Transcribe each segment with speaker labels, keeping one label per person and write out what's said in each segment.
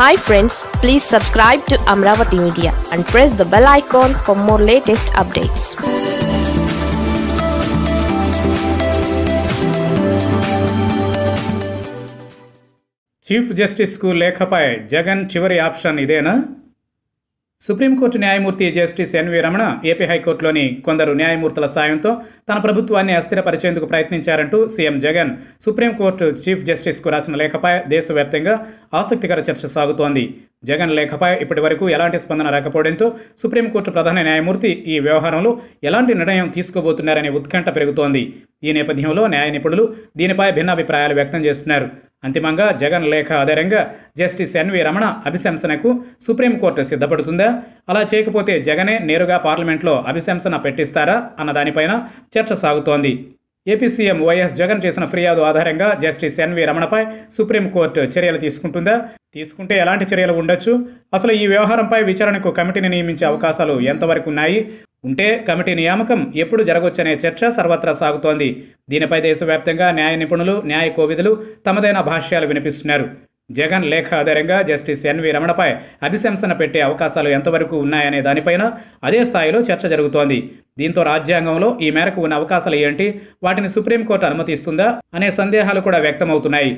Speaker 1: hi friends please subscribe to Amaravati media and press the bell icon for more latest updates chief జస్టిస్కు లేఖపై జగన్ చివరి option ఇదేనా supreme court న్యాయమూర్తి justice N V Ramana A P హైకోర్టులోని కొందరు న్యాయమూర్తుల సాయంతో తన ప్రభుత్వాన్ని అస్థిరపరిచేందుకు ప్రయత్నించారంటూ సీఎం జగన్ సుప్రీంకోర్టు చీఫ్ జస్టిస్కు రాసిన లేఖపై దేశవ్యాప్తంగా ఆసక్తికర చర్చ సాగుతోంది జగన్ లేఖపై ఇప్పటి వరకు ఎలాంటి స్పందన రాకపోవడంతో సుప్రీంకోర్టు ప్రధాన న్యాయమూర్తి ఈ వ్యవహారంలో ఎలాంటి నిర్ణయం తీసుకోబోతున్నారనే ఉత్కంఠ పెరుగుతోంది ఈ నేపథ్యంలో న్యాయ నిపుణులు దీనిపై భిన్నాభిప్రాయాలు వ్యక్తం చేస్తున్నారు అంతిమంగా జగన్ లేఖ ఆధారంగా జస్టిస్ ఎన్వి రమణ అభిశంసనకు సుప్రీంకోర్టు సిద్ధపడుతుందా అలా చేయకపోతే జగనే నేరుగా పార్లమెంట్లో అభిశంసన పెట్టిస్తారా అన్న దానిపైన చర్చ సాగుతోంది ఏపీ సీఎం వైఎస్ జగన్ చేసిన ఫిర్యాదు ఆధారంగా జస్టిస్ ఎన్వి రమణపై సుప్రీంకోర్టు చర్యలు తీసుకుంటుందా తీసుకుంటే ఎలాంటి చర్యలు ఉండొచ్చు అసలు ఈ వ్యవహారంపై విచారణకు కమిటీని నియమించే అవకాశాలు ఎంతవరకు ఉన్నాయి ఉంటే కమిటీ నియామకం ఎప్పుడు జరగొచ్చనే చర్చ సర్వత్రా సాగుతోంది దీనిపై దేశవ్యాప్తంగా న్యాయ నిపుణులు న్యాయ కోవిదులు తమదైన భాష్యాలు వినిపిస్తున్నారు జగన్ లేఖ ఆధారంగా జస్టిస్ ఎన్వి రమణపై అభిశంసన పెట్టే అవకాశాలు ఎంతవరకు ఉన్నాయనే దానిపైన అదే స్థాయిలో చర్చ జరుగుతోంది దీంతో రాజ్యాంగంలో ఈ మేరకు ఉన్న అవకాశాలు ఏంటి వాటిని సుప్రీంకోర్టు అనుమతిస్తుందా అనే సందేహాలు కూడా వ్యక్తమవుతున్నాయి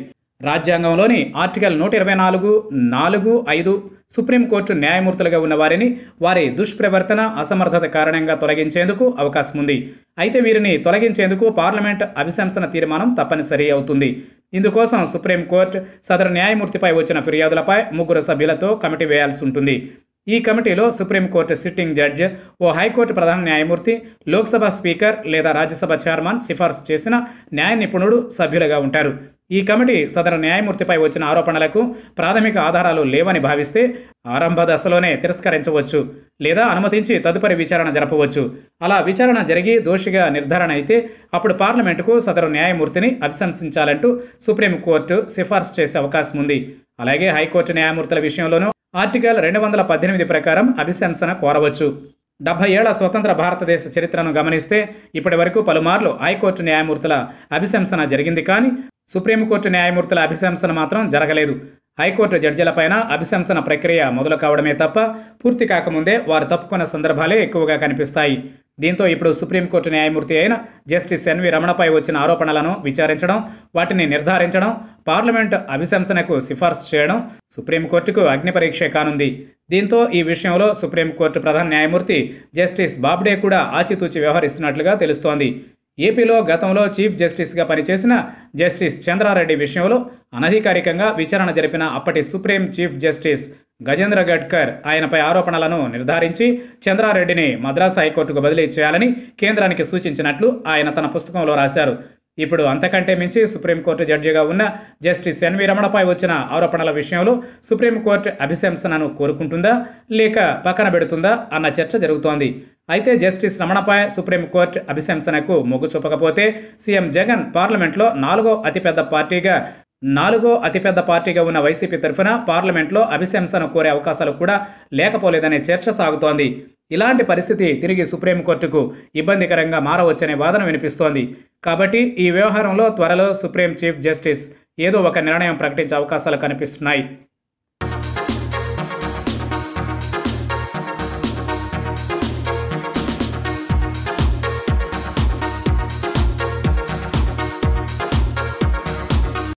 Speaker 1: రాజ్యాంగంలోని ఆర్టికల్ నూట ఇరవై నాలుగు నాలుగు ఐదు సుప్రీంకోర్టు న్యాయమూర్తులుగా ఉన్న వారిని వారి దుష్ప్రవర్తన అసమర్థత కారణంగా తొలగించేందుకు అవకాశం ఉంది అయితే వీరిని తొలగించేందుకు పార్లమెంట్ అభిశంసన తీర్మానం తప్పనిసరి అవుతుంది ఇందుకోసం సుప్రీంకోర్టు సదరు న్యాయమూర్తిపై వచ్చిన ఫిర్యాదులపై ముగ్గురు సభ్యులతో కమిటీ వేయాల్సి ఉంటుంది ఈ కమిటీలో సుప్రీంకోర్టు సిట్టింగ్ జడ్జ్ ఓ హైకోర్టు ప్రధాన న్యాయమూర్తి లోక్సభ స్పీకర్ లేదా రాజ్యసభ చైర్మన్ సిఫార్సు చేసిన న్యాయ నిపుణుడు సభ్యులుగా ఉంటారు ఈ కమిటీ సదరు న్యాయమూర్తిపై వచ్చిన ఆరోపణలకు ప్రాథమిక ఆధారాలు లేవని భావిస్తే ఆరంభ దశలోనే తిరస్కరించవచ్చు లేదా అనుమతించి తదుపరి విచారణ జరపవచ్చు అలా విచారణ జరిగి దోషిగా నిర్ధారణ అయితే అప్పుడు పార్లమెంటుకు సదరు న్యాయమూర్తిని అభిశంసించాలంటూ సుప్రీంకోర్టు సిఫార్సు చేసే అవకాశం ఉంది అలాగే హైకోర్టు న్యాయమూర్తుల విషయంలోనూ ఆర్టికల్ రెండు వందల పద్దెనిమిది ప్రకారం అభిశంసన కోరవచ్చు డెబ్బై ఏళ్ల స్వతంత్ర భారతదేశ చరిత్రను గమనిస్తే ఇప్పటి వరకు పలుమార్లు హైకోర్టు న్యాయమూర్తుల అభిశంసన జరిగింది కానీ సుప్రీంకోర్టు న్యాయమూర్తుల అభిశంసన మాత్రం జరగలేదు హైకోర్టు జడ్జిలపైన అభిశంసన ప్రక్రియ మొదలు కావడమే తప్ప పూర్తి కాకముందే వారు తప్పుకున్న సందర్భాలే ఎక్కువగా కనిపిస్తాయి దీంతో ఇప్పుడు సుప్రీంకోర్టు న్యాయమూర్తి అయిన జస్టిస్ ఎన్వి రమణపై వచ్చిన ఆరోపణలను విచారించడం వాటిని నిర్ధారించడం పార్లమెంటు అభిశంసనకు సిఫార్సు చేయడం సుప్రీంకోర్టుకు అగ్నిపరీక్ష కానుంది దీంతో ఈ విషయంలో సుప్రీంకోర్టు ప్రధాన న్యాయమూర్తి జస్టిస్ బాబ్డే కూడా ఆచితూచి వ్యవహరిస్తున్నట్లుగా తెలుస్తోంది ఏపీలో గతంలో చీఫ్ జస్టిస్గా పనిచేసిన జస్టిస్ చంద్రారెడ్డి విషయంలో అనధికారికంగా విచారణ జరిపిన అప్పటి supreme chief justice Gajendragadkar ఆయనపై ఆరోపణలను నిర్ధారించి చంద్రారెడ్డిని మద్రాసు హైకోర్టుకు బదిలీ చేయాలని కేంద్రానికి సూచించినట్లు ఆయన తన పుస్తకంలో రాశారు ఇప్పుడు అంతకంటే మించి సుప్రీంకోర్టు జడ్జిగా ఉన్న జస్టిస్ ఎన్వి రమణపై వచ్చిన ఆరోపణల విషయంలో సుప్రీంకోర్టు అభిశంసనను కోరుకుంటుందా లేక పక్కన పెడుతుందా అన్న చర్చ జరుగుతోంది అయితే జస్టిస్ రమణపై సుప్రీంకోర్టు అభిశంసనకు మొగ్గు చూపకపోతే సీఎం జగన్ పార్లమెంట్లో నాలుగో అతిపెద్ద పార్టీగా నాలుగో అతిపెద్ద పార్టీగా ఉన్న వైసీపీ తరఫున పార్లమెంట్లో అభిశంసన కోరే అవకాశాలు కూడా లేకపోలేదనే చర్చ సాగుతోంది ఇలాంటి పరిస్థితి తిరిగి సుప్రీంకోర్టుకు ఇబ్బందికరంగా మారవచ్చనే వాదన వినిపిస్తోంది కాబట్టి ఈ వ్యవహారంలో త్వరలో సుప్రీం చీఫ్ జస్టిస్ ఏదో ఒక నిర్ణయం ప్రకటించే అవకాశాలు కనిపిస్తున్నాయి